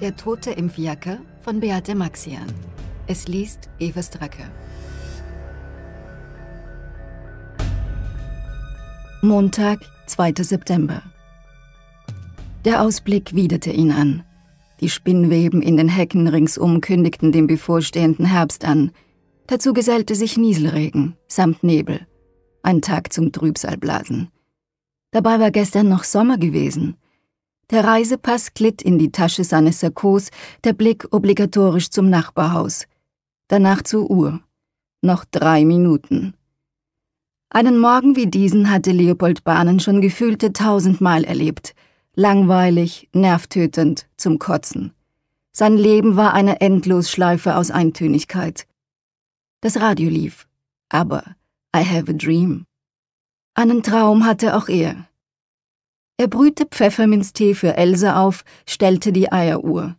Der Tote im Fiaker von Beate Maxian. Es liest Eva Stracke. Montag, 2. September. Der Ausblick widerte ihn an. Die Spinnweben in den Hecken ringsum kündigten den bevorstehenden Herbst an. Dazu gesellte sich Nieselregen samt Nebel. Ein Tag zum Trübsalblasen. Dabei war gestern noch Sommer gewesen – der Reisepass glitt in die Tasche seines Sakkos, der Blick obligatorisch zum Nachbarhaus. Danach zur Uhr. Noch drei Minuten. Einen Morgen wie diesen hatte Leopold Bahnen schon gefühlte tausendmal erlebt. Langweilig, nervtötend, zum Kotzen. Sein Leben war eine Endlosschleife aus Eintönigkeit. Das Radio lief. Aber I have a dream. Einen Traum hatte auch er. Er brühte Pfefferminztee für Else auf, stellte die Eieruhr.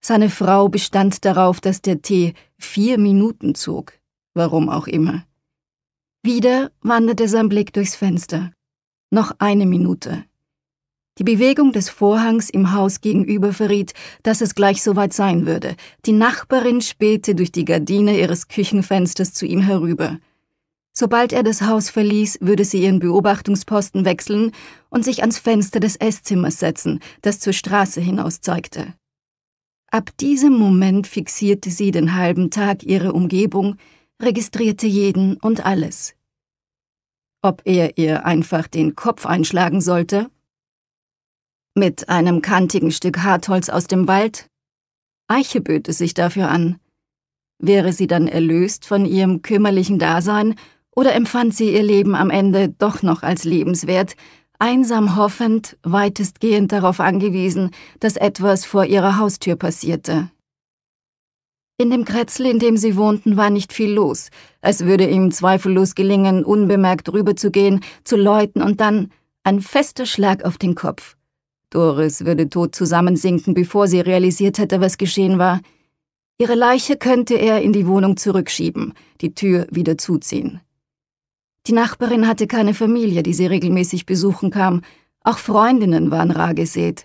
Seine Frau bestand darauf, dass der Tee vier Minuten zog, warum auch immer. Wieder wanderte sein Blick durchs Fenster. Noch eine Minute. Die Bewegung des Vorhangs im Haus gegenüber verriet, dass es gleich soweit sein würde. Die Nachbarin spähte durch die Gardine ihres Küchenfensters zu ihm herüber. Sobald er das Haus verließ, würde sie ihren Beobachtungsposten wechseln und sich ans Fenster des Esszimmers setzen, das zur Straße hinaus zeigte. Ab diesem Moment fixierte sie den halben Tag ihre Umgebung, registrierte jeden und alles. Ob er ihr einfach den Kopf einschlagen sollte? Mit einem kantigen Stück Hartholz aus dem Wald? Eiche böte sich dafür an. Wäre sie dann erlöst von ihrem kümmerlichen Dasein oder empfand sie ihr Leben am Ende doch noch als lebenswert, einsam hoffend, weitestgehend darauf angewiesen, dass etwas vor ihrer Haustür passierte? In dem Kretzel, in dem sie wohnten, war nicht viel los. Es würde ihm zweifellos gelingen, unbemerkt rüberzugehen, zu läuten und dann ein fester Schlag auf den Kopf. Doris würde tot zusammensinken, bevor sie realisiert hätte, was geschehen war. Ihre Leiche könnte er in die Wohnung zurückschieben, die Tür wieder zuziehen. Die Nachbarin hatte keine Familie, die sie regelmäßig besuchen kam. Auch Freundinnen waren rar gesät.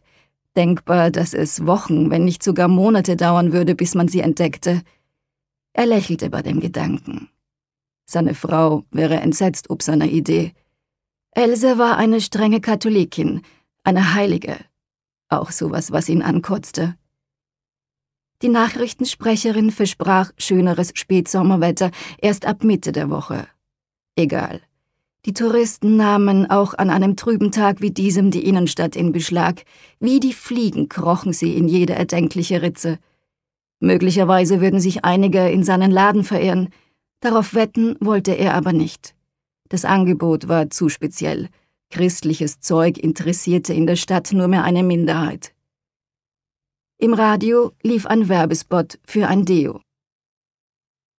Denkbar, dass es Wochen, wenn nicht sogar Monate dauern würde, bis man sie entdeckte. Er lächelte bei dem Gedanken. Seine Frau wäre entsetzt ob seiner Idee. Else war eine strenge Katholikin, eine Heilige. Auch sowas, was ihn ankotzte. Die Nachrichtensprecherin versprach schöneres Spätsommerwetter erst ab Mitte der Woche. Egal. Die Touristen nahmen auch an einem trüben Tag wie diesem die Innenstadt in Beschlag. Wie die Fliegen krochen sie in jede erdenkliche Ritze. Möglicherweise würden sich einige in seinen Laden verirren. Darauf wetten wollte er aber nicht. Das Angebot war zu speziell. Christliches Zeug interessierte in der Stadt nur mehr eine Minderheit. Im Radio lief ein Werbespot für ein Deo.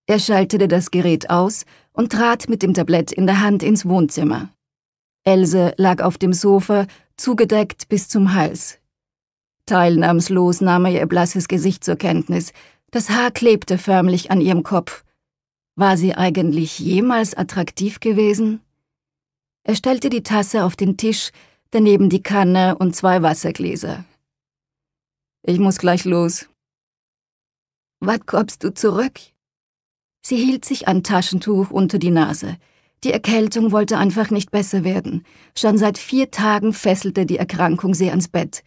Er schaltete das Gerät aus und trat mit dem Tablett in der Hand ins Wohnzimmer. Else lag auf dem Sofa, zugedeckt bis zum Hals. Teilnahmslos nahm er ihr blasses Gesicht zur Kenntnis, das Haar klebte förmlich an ihrem Kopf. War sie eigentlich jemals attraktiv gewesen? Er stellte die Tasse auf den Tisch, daneben die Kanne und zwei Wassergläser. Ich muss gleich los. Wann kommst du zurück? Sie hielt sich ein Taschentuch unter die Nase. Die Erkältung wollte einfach nicht besser werden. Schon seit vier Tagen fesselte die Erkrankung sie ans Bett.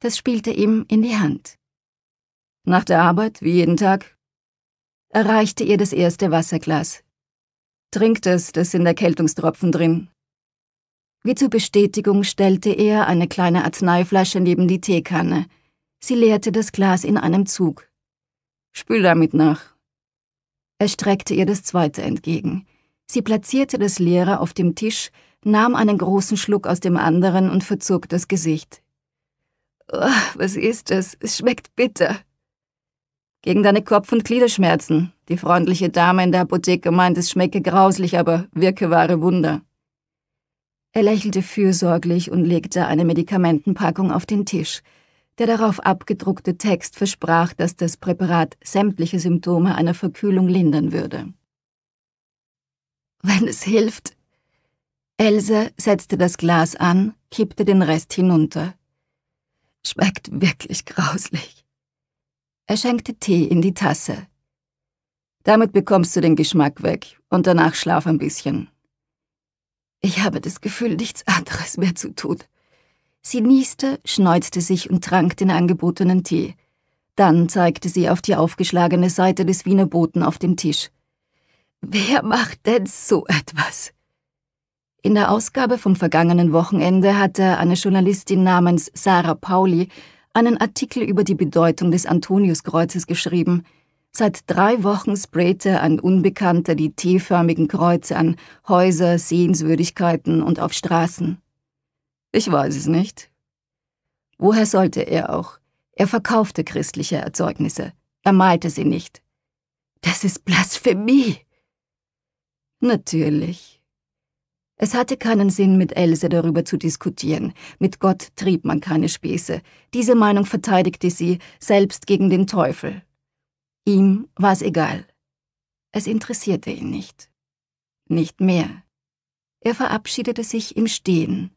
Das spielte ihm in die Hand. Nach der Arbeit, wie jeden Tag, erreichte ihr das erste Wasserglas. Trinkt es, das sind Erkältungstropfen drin. Wie zur Bestätigung stellte er eine kleine Arzneiflasche neben die Teekanne. Sie leerte das Glas in einem Zug. Spül damit nach. Er streckte ihr das zweite entgegen. Sie platzierte das leere auf dem Tisch, nahm einen großen Schluck aus dem anderen und verzog das Gesicht. Oh, was ist das? Es schmeckt bitter. Gegen deine Kopf- und Gliederschmerzen. Die freundliche Dame in der Apotheke meint, es schmecke grauslich, aber wirke wahre Wunder. Er lächelte fürsorglich und legte eine Medikamentenpackung auf den Tisch. Der darauf abgedruckte Text versprach, dass das Präparat sämtliche Symptome einer Verkühlung lindern würde. Wenn es hilft. Else setzte das Glas an, kippte den Rest hinunter. Schmeckt wirklich grauslich. Er schenkte Tee in die Tasse. Damit bekommst du den Geschmack weg und danach schlaf ein bisschen. Ich habe das Gefühl, nichts anderes mehr zu tun. Sie nieste, schneuzte sich und trank den angebotenen Tee. Dann zeigte sie auf die aufgeschlagene Seite des Wiener Boten auf dem Tisch. Wer macht denn so etwas? In der Ausgabe vom vergangenen Wochenende hatte eine Journalistin namens Sarah Pauli einen Artikel über die Bedeutung des Antoniuskreuzes geschrieben. Seit drei Wochen sprayte ein Unbekannter die T-förmigen Kreuze an Häuser, Sehenswürdigkeiten und auf Straßen. Ich weiß es nicht. Woher sollte er auch? Er verkaufte christliche Erzeugnisse. Er malte sie nicht. Das ist Blasphemie. Natürlich. Es hatte keinen Sinn, mit Else darüber zu diskutieren. Mit Gott trieb man keine Späße. Diese Meinung verteidigte sie, selbst gegen den Teufel. Ihm war es egal. Es interessierte ihn nicht. Nicht mehr. Er verabschiedete sich im Stehen.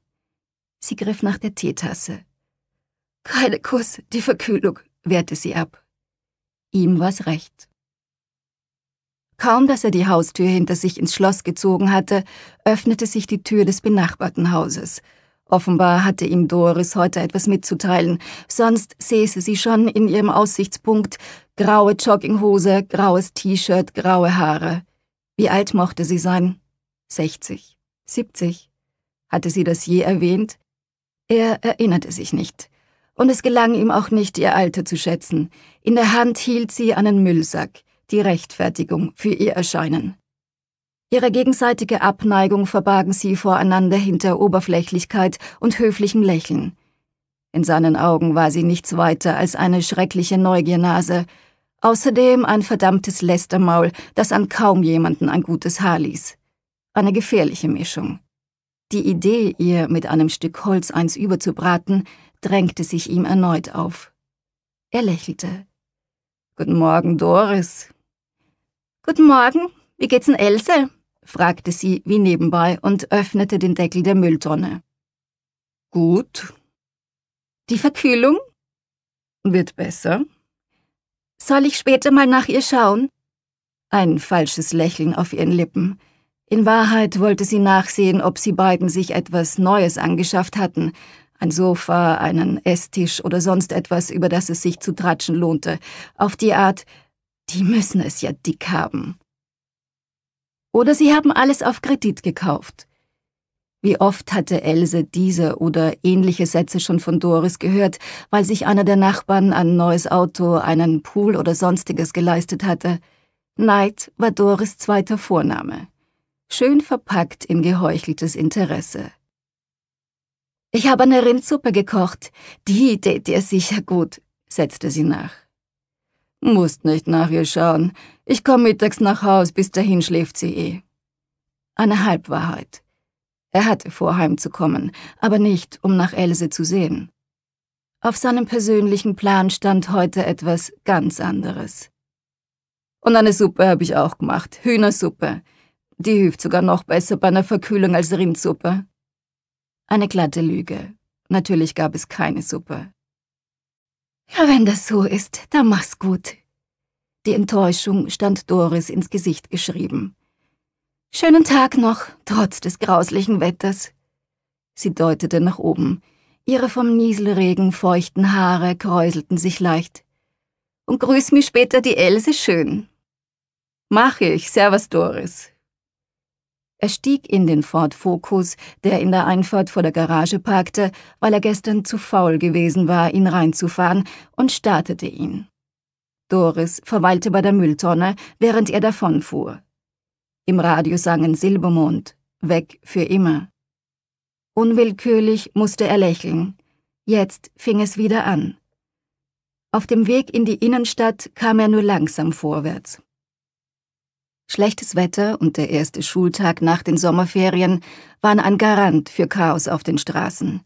Sie griff nach der Teetasse. Keine Kuss, die Verkühlung, wehrte sie ab. Ihm war's recht. Kaum, dass er die Haustür hinter sich ins Schloss gezogen hatte, öffnete sich die Tür des benachbarten Hauses. Offenbar hatte ihm Doris heute etwas mitzuteilen, sonst säße sie schon in ihrem Aussichtspunkt graue Jogginghose, graues T-Shirt, graue Haare. Wie alt mochte sie sein? 60, 70. Hatte sie das je erwähnt? Er erinnerte sich nicht. Und es gelang ihm auch nicht, ihr Alter zu schätzen. In der Hand hielt sie einen Müllsack, die Rechtfertigung für ihr Erscheinen. Ihre gegenseitige Abneigung verbargen sie voreinander hinter Oberflächlichkeit und höflichem Lächeln. In seinen Augen war sie nichts weiter als eine schreckliche Neugiernase, außerdem ein verdammtes Lästermaul, das an kaum jemanden ein gutes Haar ließ. Eine gefährliche Mischung. Die Idee, ihr mit einem Stück Holz eins überzubraten, drängte sich ihm erneut auf. Er lächelte. Guten Morgen, Doris. Guten Morgen, wie geht's denn Else? fragte sie wie nebenbei und öffnete den Deckel der Mülltonne. Gut. Die Verkühlung? Wird besser. Soll ich später mal nach ihr schauen? Ein falsches Lächeln auf ihren Lippen. In Wahrheit wollte sie nachsehen, ob sie beiden sich etwas Neues angeschafft hatten, ein Sofa, einen Esstisch oder sonst etwas, über das es sich zu tratschen lohnte, auf die Art, die müssen es ja dick haben. Oder sie haben alles auf Kredit gekauft. Wie oft hatte Else diese oder ähnliche Sätze schon von Doris gehört, weil sich einer der Nachbarn ein neues Auto, einen Pool oder sonstiges geleistet hatte. Neid war Doris zweiter Vorname schön verpackt in geheucheltes Interesse. Ich habe eine Rindsuppe gekocht, die tät dir sicher gut, setzte sie nach. Musst nicht nach ihr schauen, ich komme mittags nach Haus, bis dahin schläft sie eh. Eine Halbwahrheit. Er hatte vor, heimzukommen, aber nicht, um nach Else zu sehen. Auf seinem persönlichen Plan stand heute etwas ganz anderes. Und eine Suppe habe ich auch gemacht, Hühnersuppe. Die hilft sogar noch besser bei einer Verkühlung als Rindsuppe. Eine glatte Lüge. Natürlich gab es keine Suppe. Ja, wenn das so ist, dann mach's gut. Die Enttäuschung stand Doris ins Gesicht geschrieben. Schönen Tag noch, trotz des grauslichen Wetters. Sie deutete nach oben. Ihre vom Nieselregen feuchten Haare kräuselten sich leicht. Und grüß mich später die Else schön. Mach ich, servus Doris. Er stieg in den Ford Focus, der in der Einfahrt vor der Garage parkte, weil er gestern zu faul gewesen war, ihn reinzufahren, und startete ihn. Doris verweilte bei der Mülltonne, während er davonfuhr. Im Radio sangen Silbermond, weg für immer. Unwillkürlich musste er lächeln. Jetzt fing es wieder an. Auf dem Weg in die Innenstadt kam er nur langsam vorwärts. Schlechtes Wetter und der erste Schultag nach den Sommerferien waren ein Garant für Chaos auf den Straßen.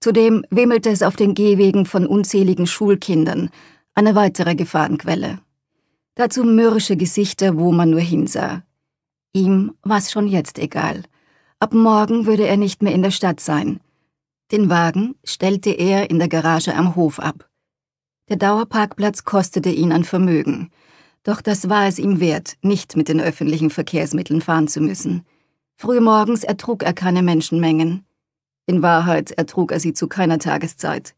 Zudem wimmelte es auf den Gehwegen von unzähligen Schulkindern, eine weitere Gefahrenquelle. Dazu mürrische Gesichter, wo man nur hinsah. Ihm war's schon jetzt egal. Ab morgen würde er nicht mehr in der Stadt sein. Den Wagen stellte er in der Garage am Hof ab. Der Dauerparkplatz kostete ihn ein Vermögen – doch das war es ihm wert, nicht mit den öffentlichen Verkehrsmitteln fahren zu müssen. Frühmorgens ertrug er keine Menschenmengen. In Wahrheit ertrug er sie zu keiner Tageszeit.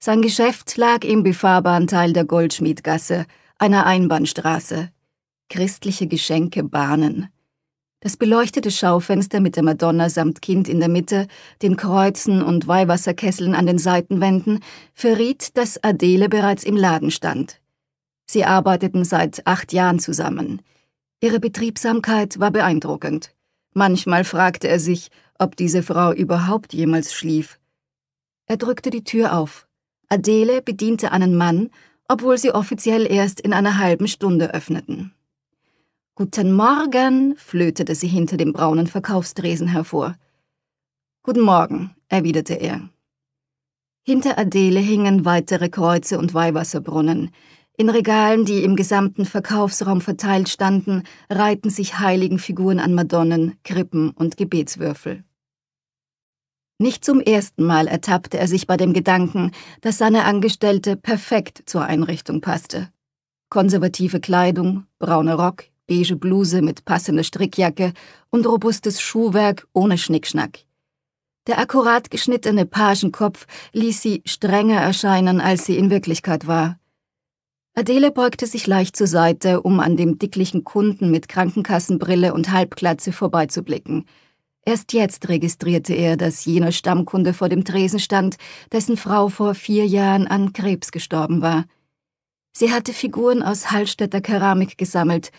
Sein Geschäft lag im befahrbaren Teil der Goldschmiedgasse, einer Einbahnstraße. Christliche Geschenke bahnen. Das beleuchtete Schaufenster mit der Madonna samt Kind in der Mitte, den Kreuzen und Weihwasserkesseln an den Seitenwänden verriet, dass Adele bereits im Laden stand. Sie arbeiteten seit acht Jahren zusammen. Ihre Betriebsamkeit war beeindruckend. Manchmal fragte er sich, ob diese Frau überhaupt jemals schlief. Er drückte die Tür auf. Adele bediente einen Mann, obwohl sie offiziell erst in einer halben Stunde öffneten. Guten Morgen, flötete sie hinter dem braunen Verkaufstresen hervor. Guten Morgen, erwiderte er. Hinter Adele hingen weitere Kreuze und Weihwasserbrunnen. In Regalen, die im gesamten Verkaufsraum verteilt standen, reihten sich Heiligenfiguren an Madonnen, Krippen und Gebetswürfel. Nicht zum ersten Mal ertappte er sich bei dem Gedanken, dass seine Angestellte perfekt zur Einrichtung passte. Konservative Kleidung, brauner Rock, beige Bluse mit passender Strickjacke und robustes Schuhwerk ohne Schnickschnack. Der akkurat geschnittene Pagenkopf ließ sie strenger erscheinen, als sie in Wirklichkeit war. Adele beugte sich leicht zur Seite, um an dem dicklichen Kunden mit Krankenkassenbrille und Halbglatze vorbeizublicken. Erst jetzt registrierte er, dass jener Stammkunde vor dem Tresen stand, dessen Frau vor vier Jahren an Krebs gestorben war. Sie hatte Figuren aus Hallstätter Keramik gesammelt,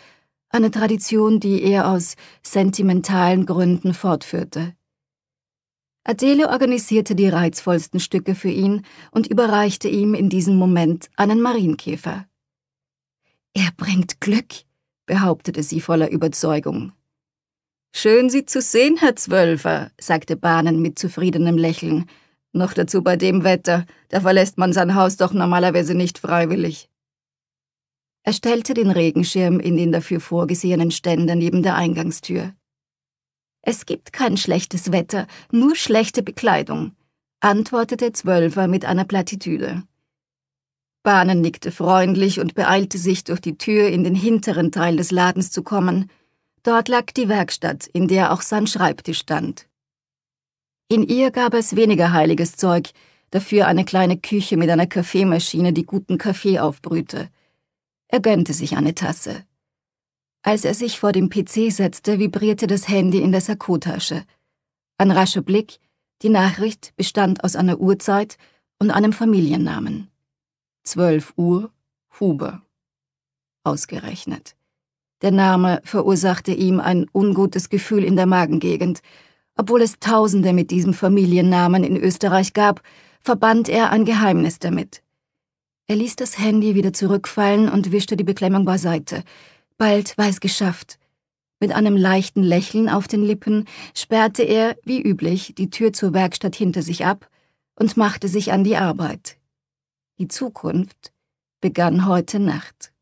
eine Tradition, die er aus sentimentalen Gründen fortführte. Adele organisierte die reizvollsten Stücke für ihn und überreichte ihm in diesem Moment einen Marienkäfer. Er bringt Glück, behauptete sie voller Überzeugung. Schön, Sie zu sehen, Herr Zwölfer, sagte Bahnen mit zufriedenem Lächeln. Noch dazu bei dem Wetter, da verlässt man sein Haus doch normalerweise nicht freiwillig. Er stellte den Regenschirm in den dafür vorgesehenen Ständer neben der Eingangstür. Es gibt kein schlechtes Wetter, nur schlechte Bekleidung, antwortete Zwölfer mit einer Plattitüde. Bahnen nickte freundlich und beeilte sich, durch die Tür in den hinteren Teil des Ladens zu kommen. Dort lag die Werkstatt, in der auch sein Schreibtisch stand. In ihr gab es weniger heiliges Zeug, dafür eine kleine Küche mit einer Kaffeemaschine, die guten Kaffee aufbrühte. Er gönnte sich eine Tasse. Als er sich vor dem PC setzte, vibrierte das Handy in der Sakotasche. Ein rascher Blick, die Nachricht bestand aus einer Uhrzeit und einem Familiennamen. 12 Uhr, Huber. Ausgerechnet. Der Name verursachte ihm ein ungutes Gefühl in der Magengegend. Obwohl es Tausende mit diesem Familiennamen in Österreich gab, verband er ein Geheimnis damit. Er ließ das Handy wieder zurückfallen und wischte die Beklemmung beiseite – Bald war es geschafft. Mit einem leichten Lächeln auf den Lippen sperrte er, wie üblich, die Tür zur Werkstatt hinter sich ab und machte sich an die Arbeit. Die Zukunft begann heute Nacht.